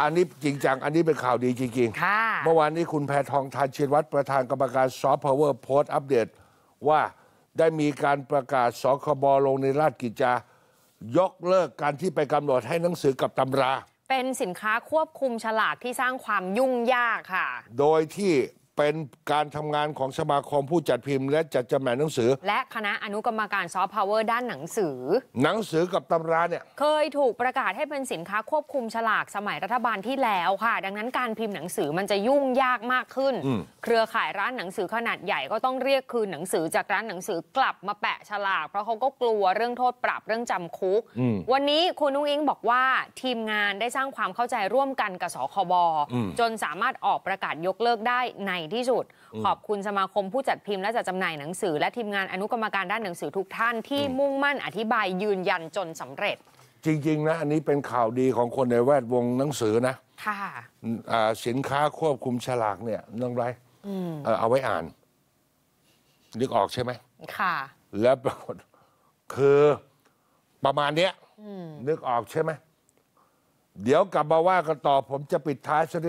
อันนี้จริงจังอันนี้เป็นข่าวดีจริงค่ะๆเมื่อวานนี้คุณแพทองทานชินวัตรประธานกรรมการซอฟต์พาวเวอร์โพสต์อัปเดต ว่าได้มีการประกาศสคบลงในราชกิจจา ยกเลิกการที่ไปกำหนดให้หนังสือกับตำรา เป็นสินค้าควบคุมฉลากที่สร้างความยุ่งยากค่ะ โดยที่เป็นการทำงานของสมาคมผู้จัดพิมพ์ และจัดจำหน่ายหนังสือ และคณะอนุกรรมการซอฟต์พาวเวอร์ด้านหนังสือ หนังสือกับตำราเนี่ยเคยถูกประกาศให้เป็นสินค้าควบคุมฉลากสมัยรัฐบาลที่แล้วค่ะ ดังนั้นการพิมพ์หนังสือมันจะยุ่งยากมากขึ้น เครือข่ายร้านหนังสือขนาดใหญ่ก็ต้องเรียกคืน หนังสือจากร้านหนังสือกลับมาแปะฉลากเพราะเขาก็กลัวเรื่องโทษปรับเรื่องจำคุก วันนี้คุณนุ้งอิงบอกว่าทีมงานได้สร้างความเข้าใจร่วมกันกับสคบจนสามารถออกประกาศยกเลิกได้ในที่สุด ขอบคุณสมาคมผู้จัดพิมพ์และจัดจำหน่ายหนังสือ และทีมงานอนุกรรมการด้านหนังสือทุกท่านที่มุ่งมั่นอธิบายยืนยันจนสำเร็จ จริง ๆนะอันนี้เป็นข่าวดีของคนในแวดวงหนังสือนะ ค่ะะสินค้าควบคุมฉลากเนี่ยน้องไรเออเอาไว้อ่าน นึกออกใช่ไหมค่ะ แล้วปรากฏคือ ประมาณเนี้ยนึกออกใช่ไหมเดี๋ยวกลับมาว่ากันต่อผมจะปิดท้ายสักด